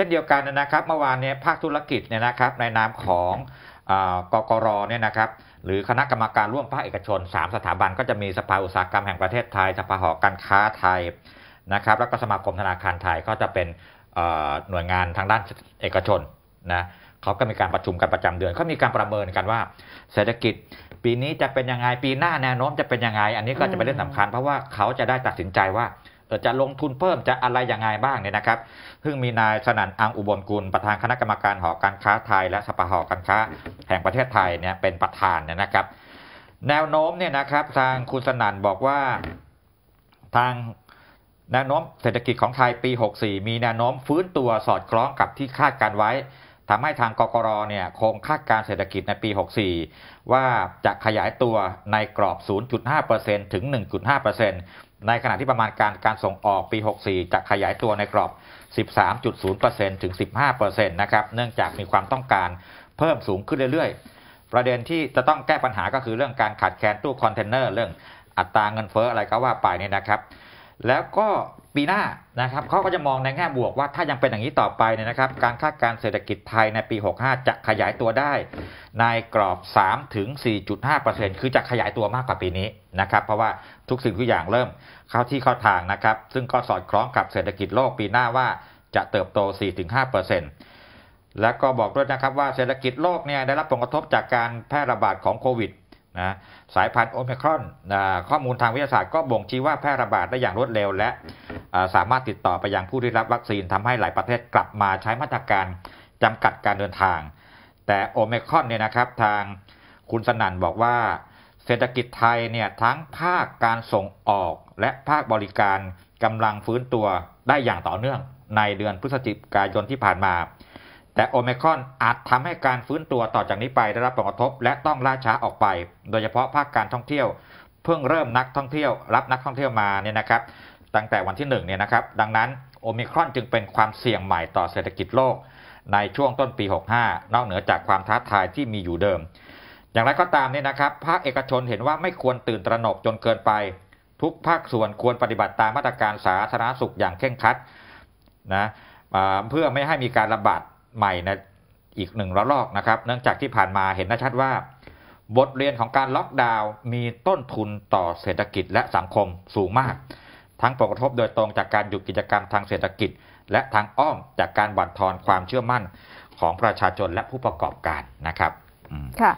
ช่นเดียวกันนะครับเมื่อวานเนี่ยภาคธุรกิจเนี่ยนะครับในนามของกกร เนี่ยนะครับหรือคณะกรรมการร่วมภาค เอกชน 3 สถาบันก็จะมีสภาอุตสาหกรรมแห่งประเทศไทย สภาหอการค้าไทยนะครับแล้วก็สมาคมธนาคารไทยก็จะเป็นหน่วยงานทางด้านเอกชนนะเขาก็มีการประชุมกันประจำเดือน เขามีการประเมินกันว่าเศรษฐกิจปีนี้จะเป็นยังไงปีหน้าแนวโน้มจะเป็นยังไงอันนี้ก็จะเป็นเรื่องสำคัญเพราะว่าเขาจะได้ตัดสินใจว่าจะลงทุนเพิ่มจะอะไรยังไงบ้างเนี่ยนะครับเพิ่งมีนายสนั่นอังอุบลกุล ประธานคณะกรรมการหอการค้าไทยและสภาหอการค้าแห่งประเทศไทยเนี่ยเป็นประธานเนี่ยนะครับแนวโน้มเนี่ยนะครับทางคุณสนั่นบอกว่าทางแนวโน้มเศรษฐกิจของไทยปี 64 มีแนวโน้มฟื้นตัวสอดคล้องกับที่คาดการไว้ทำให้ทางกกรเนี่ยคงคาดการเศรษฐกิจในปี 64 ว่าจะขยายตัวในกรอบ 0.5%ถึง 1.5%ในขณะที่ประมาณการการส่งออกปี 64 จะขยายตัวในกรอบ 13.0%ถึง 15%นะครับ เนื่องจากมีความต้องการเพิ่มสูงขึ้นเรื่อยๆ ประเด็นที่จะต้องแก้ปัญหาก็คือเรื่องการขาดแคลนตู้คอนเทนเนอร์ เรื่องอัตราเงินเฟ้ออะไรก็ว่าไปนี่นะครับแล้วก็ปีหน้านะครับเขาก็จะมองในแง่บวกว่าถ้ายังเป็นอย่างนี้ต่อไปเนี่ยนะครับ การคาดการเศรษฐกิจไทย ในปี 65 จะขยายตัวได้ ในกรอบ3ถึง4.5%คือจะขยายตัวมากกว่าปีนี้นะครับเพราะว่าทุกสิ่งทุกอย่างเริ่มเข้าที่เข้าทางนะครับ ซึ่งก็สอดคล้องกับเศรษฐกิจโลกปีหน้าว่าจะเติบโต 4-5%และก็บอกด้วยนะครับว่าเศรษฐกิจโลกเนี่ยได้รับผลกระทบจากการแพร่ระบาดของโควิดนะสายพันธุ์โอเมก้อน ข้อมูลทางวิทยาศาสตร์ก็บ่งชี้ว่าแพร่ระบาดได้อย่างรวดเร็วและสามารถติดต่อไปยังผู้ได้รับวัคซีนทำให้หลายประเทศกลับมาใช้มาตรการจำกัดการเดินทาง แต่โอเมก้อนเนี่ยนะครับทางคุณสนั่นบอกว่า เศรษฐกิจไทยเนี่ยทั้งภาคการส่งออกและภาคบริการกำลังฟื้นตัวได้อย่างต่อเนื่อง ในเดือนพฤศจิกายนที่ผ่านมาแต่โอเมกอนอาจทำให้การฟื้นตัวต่อจากนี้ไป ได้รับผลกระทบและต้องล่าช้าออกไป โดยเฉพาะภาคการท่องเที่ยวเพิ่งเริ่มนักท่องเที่ยว รับนักท่องเที่ยวมาเนี่ยนะครับตั้งแต่วันที่1เนี่ยนะครับ ดังนั้นโอมิครอนจึงเป็นความเสี่ยงใหม่ต่อเศรษฐกิจโลก ในช่วงต้นปี 65นอกเหนือจากความท้าทายที่มีอยู่เดิม อย่างไรก็ตามเนี่ยนะครับภาคเอกชนเห็นว่าไม่ควรตื่นตระหนกจนเกินไป ทุกภาคส่วนควรปฏิบัติตามมาตรการสาธารณสุขอย่างเคร่งครัดนะเพื่อไม่ให้มีการระบาดใหม่นะอีกหนึ่งระลอกนะครับ เนื่องจากที่ผ่านมาเห็นนะชัดว่า บทเรียนของการล็อกดาวน์มีต้นทุนต่อเศรษฐกิจและสังคมสูงมาก ทั้งผลกระทบโดยตรงจากการหยุดกิจกรรมทางเศรษฐกิจ และทางอ้อมจากการบั่นทอนความเชื่อมั่นของประชาชนและผู้ประกอบการนะครับค่ะ